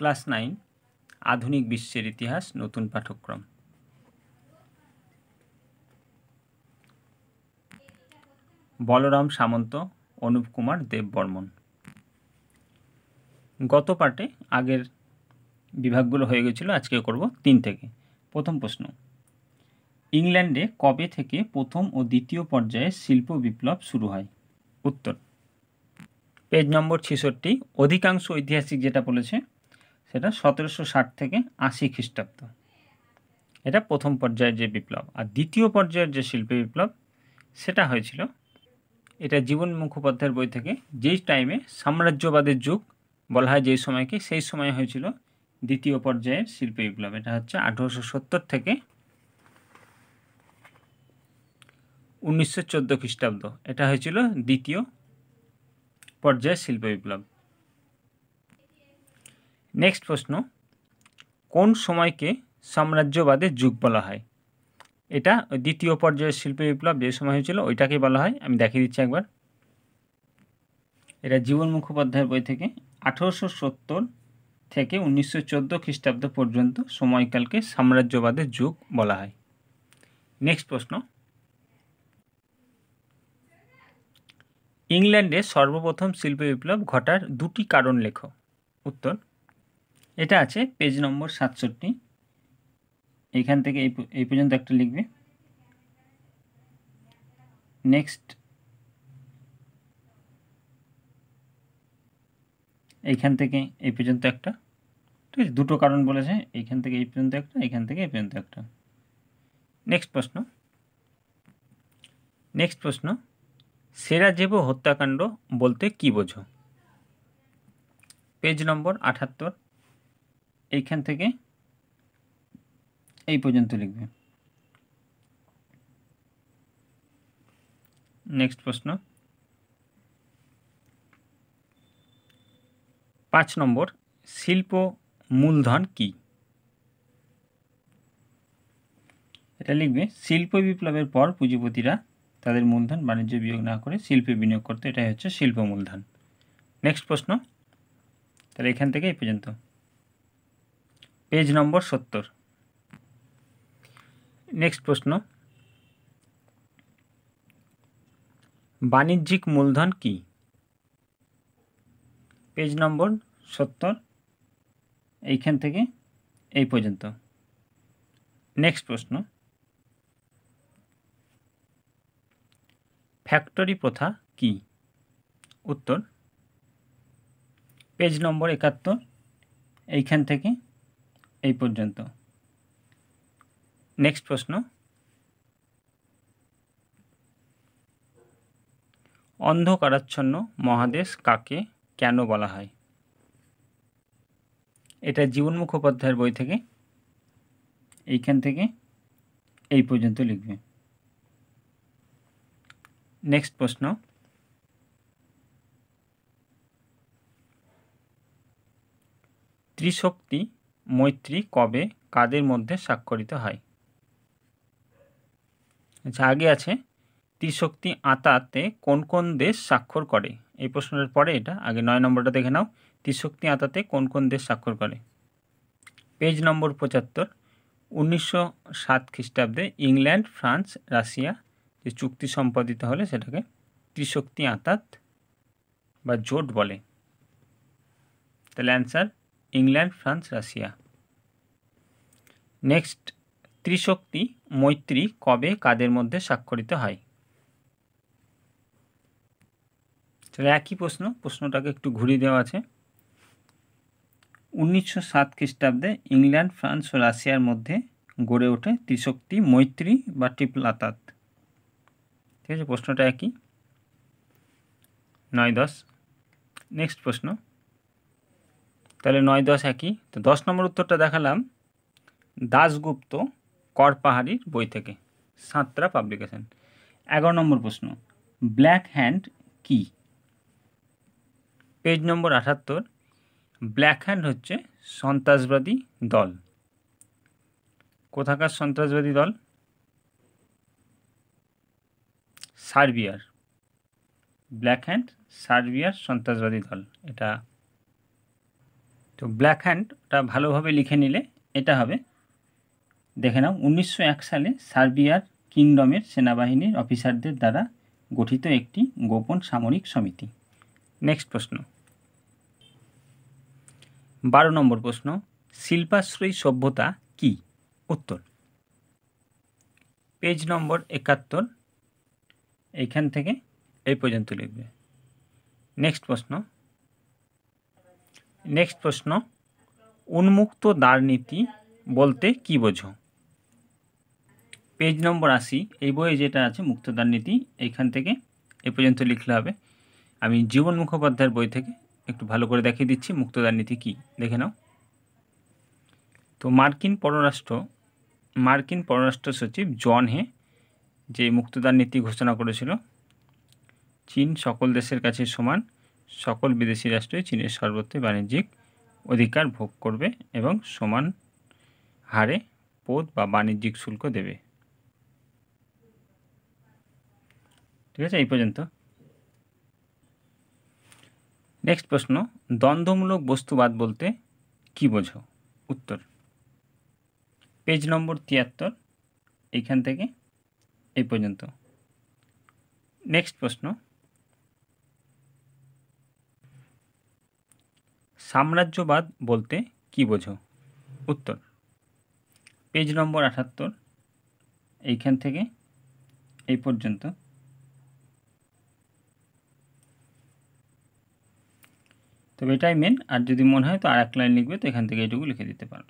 class nine আধুনিক বিশ্বের ইতিহাস নতুন পাঠ্যক্রম বলরাম সামন্ত অনুপ কুমার দেববর্মন গত পাঠে আগের বিভাগগুলো হয়ে গেছিল আজকে করব তিন থেকে প্রথম প্রশ্ন ইংল্যান্ডে কবে থেকে প্রথম ও দ্বিতীয় পর্যায়ে শিল্প বিপ্লব শুরু হয় উত্তর পেজ নম্বর ছেষট্টি অধিকাংশ ঐতিহাসিক যেটা বলেছে সেটা সতেরোশো ষাট থেকে আশি খ্রিস্টাব্দ এটা প্রথম পর্যায়ের যে বিপ্লব আর দ্বিতীয় পর্যায়ের যে শিল্পী বিপ্লব সেটা হয়েছিল এটা জীবন মুখোপাধ্যায়ের বই থেকে যেই টাইমে সাম্রাজ্যবাদের যুগ বলা হয় যেই সময়কে সেই সময় হয়েছিল দ্বিতীয় পর্যায়ের শিল্পী বিপ্লব এটা হচ্ছে আঠেরোশো সত্তর থেকে উনিশশো চোদ্দো খ্রিস্টাব্দ এটা হয়েছিল দ্বিতীয় পর্যায়ের শিল্প বিপ্লব নেক্সট প্রশ্ন কোন সময়কে সাম্রাজ্যবাদের যুগ বলা হয় এটা দ্বিতীয় পর্যায়ের শিল্প বিপ্লব যে সময় হয়েছিল ওইটাকেই বলা হয় আমি দেখিয়ে দিচ্ছি একবার এটা জীবন মুখোপাধ্যায়ের বই থেকে আঠেরোশো সত্তর থেকে উনিশশো চোদ্দো খ্রিস্টাব্দ পর্যন্ত সময়কালকে সাম্রাজ্যবাদের যুগ বলা হয় নেক্সট প্রশ্ন ইংল্যান্ডে সর্বপ্রথম শিল্প বিপ্লব ঘটার দুটি কারণ লেখো উত্তর এটা আছে পেজ নম্বর সাতষট্টি এখান থেকে এই পর্যন্ত একটা লিখবে নেক্সট এইখান থেকে এই পর্যন্ত একটা ঠিক আছে দুটো কারণ বলেছে এইখান থেকে এই পর্যন্ত একটা এখান থেকে এই পর্যন্ত একটা নেক্সট প্রশ্ন নেক্সট প্রশ্ন সেরা জেব হত্যাকাণ্ড বলতে কি বোঝো পেজ নম্বর আঠাত্তর এইখান থেকে এই পর্যন্ত লিখবে নেক্সট প্রশ্ন পাঁচ নম্বর শিল্প মূলধন কি এটা লিখবে শিল্প বিপ্লবের পর পুঁজিপতিরা তাদের মূলধন বাণিজ্য বিয়োগ না করে শিল্পে বিনিয়োগ করতে এটাই হচ্ছে শিল্প মূলধন নেক্সট প্রশ্ন তাহলে এখান থেকে এই পর্যন্ত পেজ নম্বর সত্তর নেক্সট প্রশ্ন বাণিজ্যিক মূলধন কি পেজ নম্বর সত্তর এইখান থেকে এই পর্যন্ত নেক্সট প্রশ্ন ফ্যাক্টরি প্রথা কি উত্তর পেজ নম্বর একাত্তর এইখান থেকে এই পর্যন্ত নেক্সট প্রশ্ন অন্ধকারাচ্ছন্ন মহাদেশ কাকে কেন বলা হয় এটা জীবন মুখোপাধ্যায়ের বই থেকে এইখান থেকে এই পর্যন্ত লিখবে নেক্সট প্রশ্ন ত্রিশক্তি মৈত্রী কবে কাদের মধ্যে স্বাক্ষরিত হয় আচ্ছা আগে আছে ত্রিশক্তি আতাতে কোন কোন দেশ স্বাক্ষর করে এই প্রশ্নের পরে এটা আগে নয় নম্বরটা দেখে নাও ত্রিশক্তি আতাতে কোন কোন দেশ স্বাক্ষর করে পেজ নম্বর পঁচাত্তর উনিশশো সাত খ্রিস্টাব্দে ইংল্যান্ড ফ্রান্স রাশিয়া যে চুক্তি সম্পাদিত হলে সেটাকে ত্রিশক্তি আতাত বা জোট বলে তাহলে answer England France Russia next ত্রিশক্তি মৈত্রী কবে কাদের মধ্যে স্বাক্ষরিত হয় তাহলে একই প্রশ্ন প্রশ্নটাকে একটু ঘুরিয়ে দেওয়া আছে উনিশশো সাত খ্রিস্টাব্দে ইংল্যান্ড ফ্রান্স ও রাশিয়ার মধ্যে গড়ে ওঠে ত্রিশক্তি মৈত্রী বা টিপলাতাত ঠিক আছে প্রশ্নটা একই নয় দশ নেক্সট প্রশ্ন তাহলে নয় দশ একই তো দশ নম্বর উত্তরটা দেখালাম দাসগুপ্ত পাহাড়ির বই থেকে সাঁতরা পাবলিকেশন এগারো নম্বর প্রশ্ন ব্ল্যাক হ্যান্ড কি পেজ নম্বর আঠাত্তর ব্ল্যাক হ্যান্ড হচ্ছে সন্ত্রাসবাদী দল কোথাকার সন্ত্রাসবাদী দল সার্বিয়ার ব্ল্যাক হ্যান্ড সার্বিয়ার সন্ত্রাসবাদী দল এটা তো ব্ল্যাক হ্যান্ডটা ভালোভাবে লিখে নিলে এটা হবে দেখে নাও উনিশশো সালে সার্বিয়ার কিংডমের সেনাবাহিনীর অফিসারদের দ্বারা গঠিত একটি গোপন সামরিক সমিতি নেক্সট প্রশ্ন বারো নম্বর প্রশ্ন শিল্পাশ্রয়ী সভ্যতা কি উত্তর পেজ নম্বর একাত্তর এইখান থেকে এই পর্যন্ত লিখবে নেক্সট প্রশ্ন নেক্সট প্রশ্ন উন্মুক্ত দ্বার নীতি বলতে কি বোঝো পেজ নম্বর আশি এই বইয়ে যেটা আছে মুক্তদার নীতি এইখান থেকে এ পর্যন্ত লিখলে হবে আমি জীবন মুখোপাধ্যায়ের বই থেকে একটু ভালো করে দেখিয়ে দিচ্ছি দ্বার নীতি কী দেখে নাও তো মার্কিন পররাষ্ট্র মার্কিন পররাষ্ট্র সচিব জন হে যে মুক্তদার নীতি ঘোষণা করেছিল চীন সকল দেশের কাছে সমান সকল বিদেশি রাষ্ট্রই চীনের সর্বত্র বাণিজ্যিক অধিকার ভোগ করবে এবং সমান হারে পদ বা বাণিজ্যিক শুল্ক দেবে ঠিক আছে এই পর্যন্ত নেক্সট প্রশ্ন দ্বন্দ্বমূলক বস্তুবাদ বলতে কি বোঝো উত্তর পেজ নম্বর তিয়াত্তর এইখান থেকে এই পর্যন্ত নেক্সট প্রশ্ন সাম্রাজ্যবাদ বলতে কি বোঝো উত্তর পেজ নম্বর আটাত্তর এইখান থেকে এই পর্যন্ত তবে এটাই মেন আর যদি মনে হয় তো আর এক লাইন লিখবে তো এখান থেকে এইটুকু লিখে দিতে পারো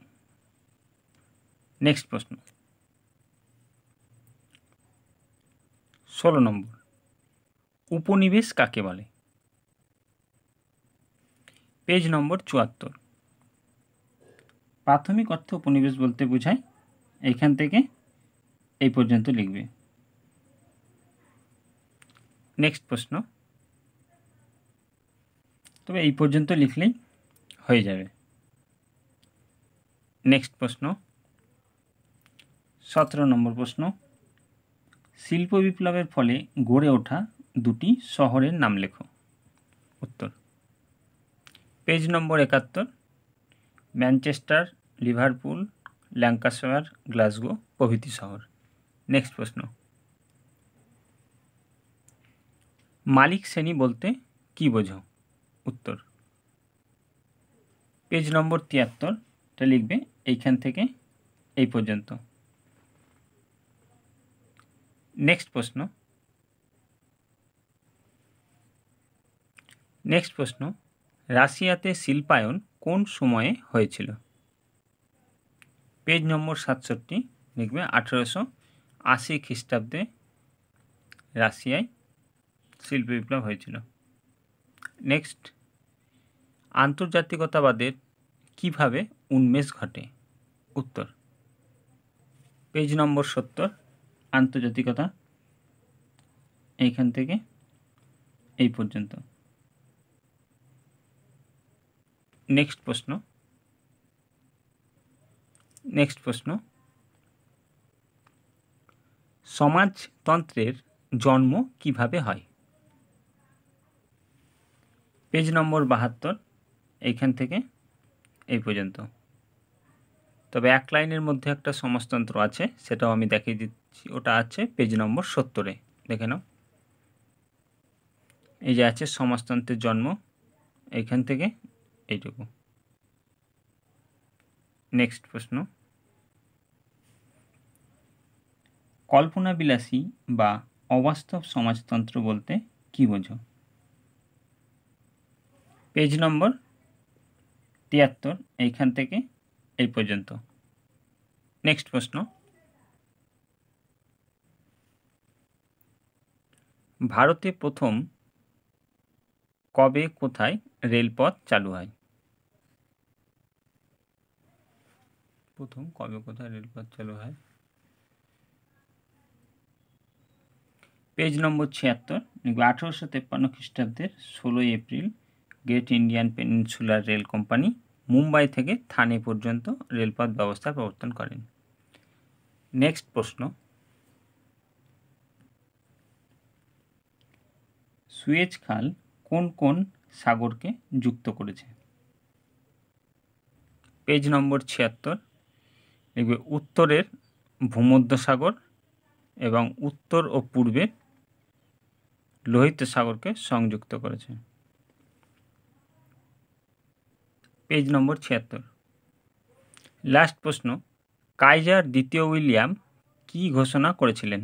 নেক্সট প্রশ্ন ষোলো নম্বর উপনিবেশ কাকে বলে পেজ নম্বর চুয়াত্তর প্রাথমিক অর্থ উপনিবেশ বলতে বোঝায় এখান থেকে এই পর্যন্ত লিখবে নেক্সট প্রশ্ন তবে এই পর্যন্ত লিখলেই হয়ে যাবে নেক্সট প্রশ্ন সতেরো নম্বর প্রশ্ন শিল্প বিপ্লবের ফলে গড়ে ওঠা দুটি শহরের নাম লেখো উত্তর পেজ নম্বর একাত্তর ম্যানচেস্টার লিভারপুল ল্যাঙ্কাশায়ার গ্লাসগো প্রভৃতি শহর নেক্সট প্রশ্ন মালিক শ্রেণী বলতে কি বোঝো উত্তর পেজ নম্বর তিয়াত্তরটা লিখবে এইখান থেকে এই পর্যন্ত নেক্সট প্রশ্ন নেক্সট প্রশ্ন রাশিয়াতে শিল্পায়ন কোন সময়ে হয়েছিল পেজ নম্বর সাতষট্টি লিখবে আঠেরোশো আশি খ্রিস্টাব্দে রাশিয়ায় শিল্প বিপ্লব হয়েছিল নেক্সট আন্তর্জাতিকতাবাদের কিভাবে উন্মেষ ঘটে উত্তর পেজ নম্বর সত্তর আন্তর্জাতিকতা এইখান থেকে এই পর্যন্ত নেক্সট প্রশ্ন নেক্সট প্রশ্ন সমাজতন্ত্রের জন্ম কিভাবে হয় পেজ নম্বর বাহাত্তর এইখান থেকে এই পর্যন্ত তবে এক লাইনের মধ্যে একটা সমাজতন্ত্র আছে সেটাও আমি দেখিয়ে দিচ্ছি ওটা আছে পেজ নম্বর সত্তরে দেখে নাও এই যে আছে সমাজতন্ত্রের জন্ম এইখান থেকে এইটুকু নেক্সট প্রশ্ন কল্পনাবিলাসী বা অবাস্তব সমাজতন্ত্র বলতে কি বোঝো পেজ নম্বর তিয়াত্তর এইখান থেকে এই পর্যন্ত নেক্সট প্রশ্ন ভারতে প্রথম কবে কোথায় রেলপথ চালু হয় প্রথম কবে কোথায় রেলপথ চালু হয় পেজ নম্বর ছিয়াত্তর আঠারোশো তেপ্পান্ন খ্রিস্টাব্দের ষোলোই April great Indian peninsular rail company Mumbai থেকে থানে পর্যন্ত রেলপথ ব্যবস্থা প্রবর্তন করেন নেক্সট প্রশ্ন সুয়েজ খাল কোন কোন সাগরকে যুক্ত করেছে পেজ নম্বর ছিয়াত্তর দেখবে উত্তরের ভূমধ্যসাগর এবং উত্তর ও পূর্বে লোহিত সাগরকে সংযুক্ত করেছে পেজ নম্বর ছিয়াত্তর লাস্ট প্রশ্ন কাইজার দ্বিতীয় উইলিয়াম কি ঘোষণা করেছিলেন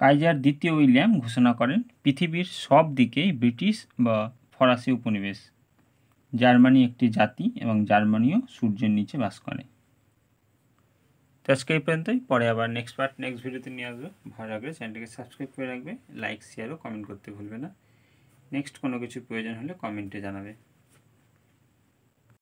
কাইজার দ্বিতীয় উইলিয়াম ঘোষণা করেন পৃথিবীর সব দিকেই ব্রিটিশ বা ফরাসি উপনিবেশ জার্মানি একটি জাতি এবং জার্মানিও সূর্যের নিচে বাস করে তো আজকে এই পর্যন্তই পরে আবার নেক্সট পার্ট নেক্সট ভিডিওতে নিয়ে আসবে ভালো লাগলে চ্যানেলটিকে সাবস্ক্রাইব করে রাখবে লাইক শেয়ার ও কমেন্ট করতে ভুলবে না নেক্সট কোনো কিছু প্রয়োজন হলে কমেন্টে জানাবে